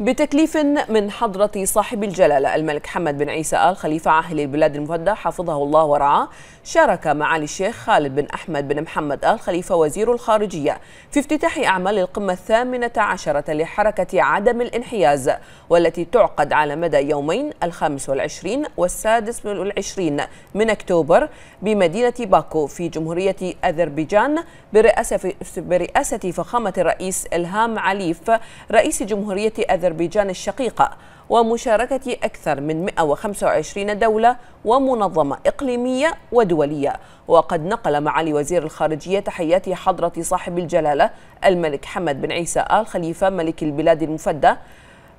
بتكليف من حضرة صاحب الجلالة الملك حمد بن عيسى آل خليفة عاهل البلاد المفدى حفظه الله ورعاه شارك معالي الشيخ خالد بن أحمد بن محمد آل خليفة وزير الخارجية في افتتاح أعمال القمة الثامنة عشرة لحركة عدم الانحياز والتي تعقد على مدى يومين الخامس والعشرين والسادس والعشرين من أكتوبر بمدينة باكو في جمهورية أذربيجان برئاسة, برئاسة فخامة الرئيس إلهام عليف رئيس جمهورية أذربيجان أذربيجان الشقيقة ومشاركة أكثر من 125 دولة ومنظمة إقليمية ودولية وقد نقل معالي وزير الخارجية تحيات حضرة صاحب الجلالة الملك حمد بن عيسى آل خليفة ملك البلاد المفدى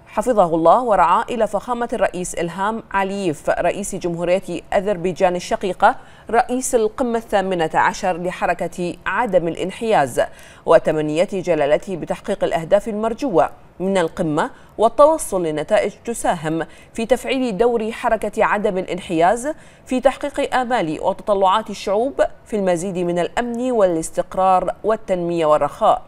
حفظه الله ورعاه إلى فخامة الرئيس إلهام علييف رئيس جمهورية أذربيجان الشقيقة رئيس القمة الثامنة عشر لحركة عدم الانحياز وتمنيات جلالته بتحقيق الأهداف المرجوة من القمة والتوصل لنتائج تساهم في تفعيل دور حركة عدم الانحياز في تحقيق آمال وتطلعات الشعوب في المزيد من الأمن والاستقرار والتنمية والرخاء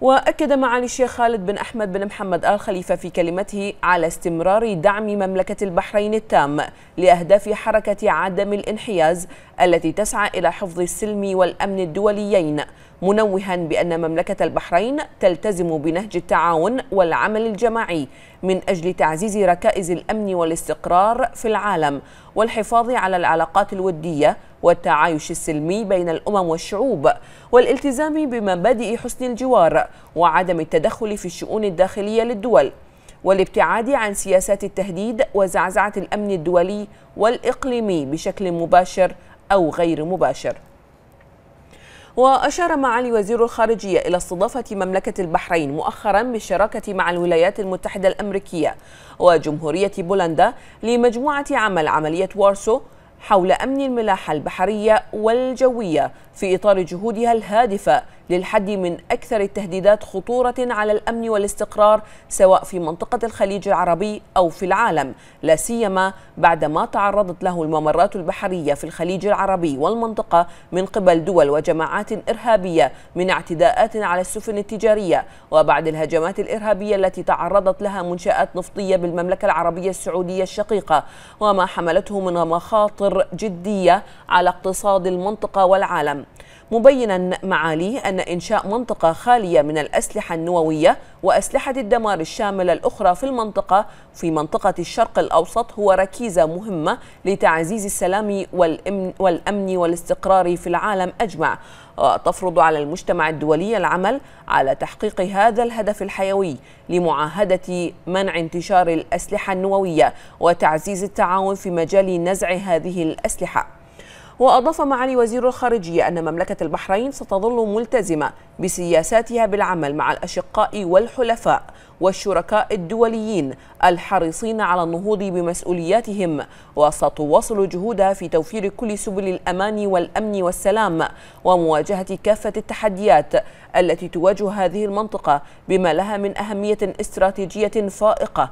وأكد معالي الشيخ خالد بن أحمد بن محمد آل خليفة في كلمته على استمرار دعم مملكة البحرين التام لأهداف حركة عدم الانحياز التي تسعى إلى حفظ السلم والأمن الدوليين منوها بأن مملكة البحرين تلتزم بنهج التعاون والعمل الجماعي من أجل تعزيز ركائز الأمن والاستقرار في العالم والحفاظ على العلاقات الودية والتعايش السلمي بين الأمم والشعوب والالتزام بمبادئ حسن الجوار وعدم التدخل في الشؤون الداخلية للدول والابتعاد عن سياسات التهديد وزعزعة الأمن الدولي والإقليمي بشكل مباشر أو غير مباشر وأشار معالي وزير الخارجية إلى استضافة مملكة البحرين مؤخرا بالشراكة مع الولايات المتحدة الأمريكية وجمهورية بولندا لمجموعة عمل عملية وارسو حول أمن الملاحة البحرية والجوية في إطار جهودها الهادفة للحد من أكثر التهديدات خطورة على الأمن والاستقرار سواء في منطقة الخليج العربي أو في العالم لا سيما ما تعرضت له الممرات البحرية في الخليج العربي والمنطقة من قبل دول وجماعات إرهابية من اعتداءات على السفن التجارية وبعد الهجمات الإرهابية التي تعرضت لها منشآت نفطية بالمملكة العربية السعودية الشقيقة وما حملته من مخاطر جدية على اقتصاد المنطقة والعالم مبينا معاليه أن إنشاء منطقة خالية من الأسلحة النووية وأسلحة الدمار الشاملة الأخرى في المنطقة في منطقة الشرق الأوسط هو ركيزة مهمة لتعزيز السلام والأمن, والأمن والاستقرار في العالم أجمع وتفرض على المجتمع الدولي العمل على تحقيق هذا الهدف الحيوي لمعاهدة منع انتشار الأسلحة النووية وتعزيز التعاون في مجال نزع هذه الأسلحة وأضاف معالي وزير الخارجية أن مملكة البحرين ستظل ملتزمة بسياساتها بالعمل مع الأشقاء والحلفاء والشركاء الدوليين الحريصين على النهوض بمسؤولياتهم وستواصل جهودها في توفير كل سبل الأمان والأمن والسلام ومواجهة كافة التحديات التي تواجه هذه المنطقة بما لها من أهمية استراتيجية فائقة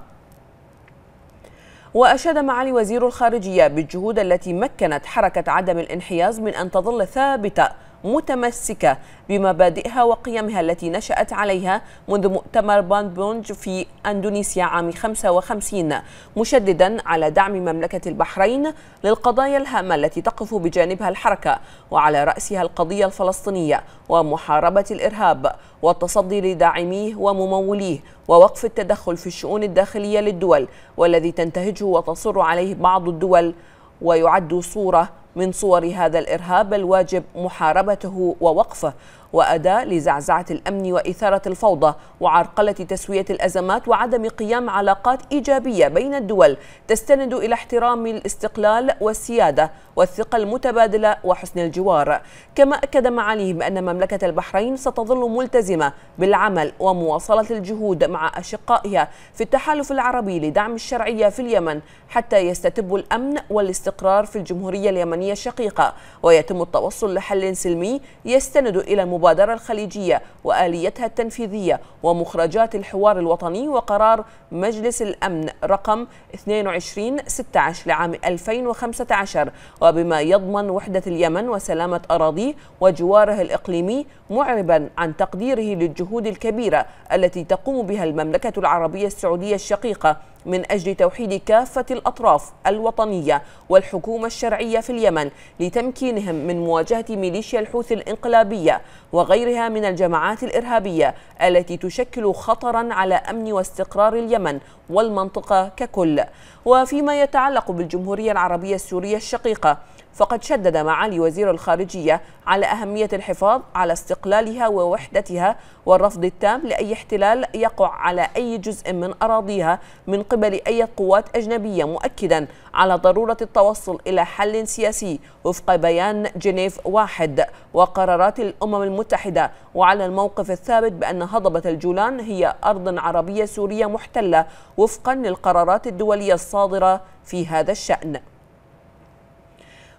وأشاد معالي وزير الخارجية بالجهود التي مكنت حركة عدم الانحياز من أن تظل ثابتة متمسكة بمبادئها وقيمها التي نشأت عليها منذ مؤتمر بانبونج في أندونيسيا عام 55 مشددا على دعم مملكة البحرين للقضايا الهامة التي تقف بجانبها الحركة وعلى رأسها القضية الفلسطينية ومحاربة الإرهاب والتصدي لداعميه ومموليه ووقف التدخل في الشؤون الداخلية للدول والذي تنتهجه وتصر عليه بعض الدول ويعد صورة من صور هذا الارهاب بل واجب محاربته ووقفه وأداة لزعزعة الأمن وإثارة الفوضى وعرقلة تسوية الأزمات وعدم قيام علاقات إيجابية بين الدول تستند إلى احترام الاستقلال والسيادة والثقة المتبادلة وحسن الجوار كما أكد معاليه بأن مملكة البحرين ستظل ملتزمة بالعمل ومواصلة الجهود مع أشقائها في التحالف العربي لدعم الشرعية في اليمن حتى يستتب الأمن والاستقرار في الجمهورية اليمنية الشقيقة ويتم التوصل لحل سلمي يستند إلى المبادرة الخليجية وآليتها التنفيذية ومخرجات الحوار الوطني وقرار مجلس الأمن رقم 2216 لعام 2015 وبما يضمن وحدة اليمن وسلامة أراضيه وجواره الإقليمي معربا عن تقديره للجهود الكبيرة التي تقوم بها المملكة العربية السعودية الشقيقة من أجل توحيد كافة الأطراف الوطنية والحكومة الشرعية في اليمن لتمكينهم من مواجهة ميليشيا الحوثي الإنقلابية وغيرها من الجماعات الإرهابية التي تشكل خطرا على أمن واستقرار اليمن والمنطقة ككل وفيما يتعلق بالجمهورية العربية السورية الشقيقة فقد شدد معالي وزير الخارجية على أهمية الحفاظ على استقلالها ووحدتها والرفض التام لأي احتلال يقع على أي جزء من أراضيها من قبل أي قوات أجنبية مؤكدا على ضرورة التوصل إلى حل سياسي وفق بيان جنيف واحد وقرارات الأمم المتحدة وعلى الموقف الثابت بأن هضبة الجولان هي أرض عربية سورية محتلة وفقا للقرارات الدولية الصادرة في هذا الشأن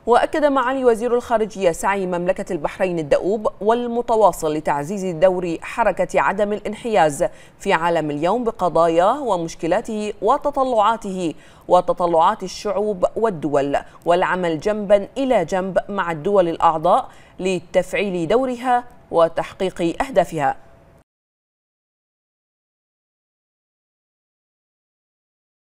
وأكد معالي وزير الخارجية سعي مملكة البحرين الدؤوب والمتواصل لتعزيز دور حركة عدم الانحياز في عالم اليوم بقضاياه ومشكلاته وتطلعاته وتطلعات الشعوب والدول والعمل جنبا إلى جنب مع الدول الأعضاء لتفعيل دورها وتحقيق أهدافها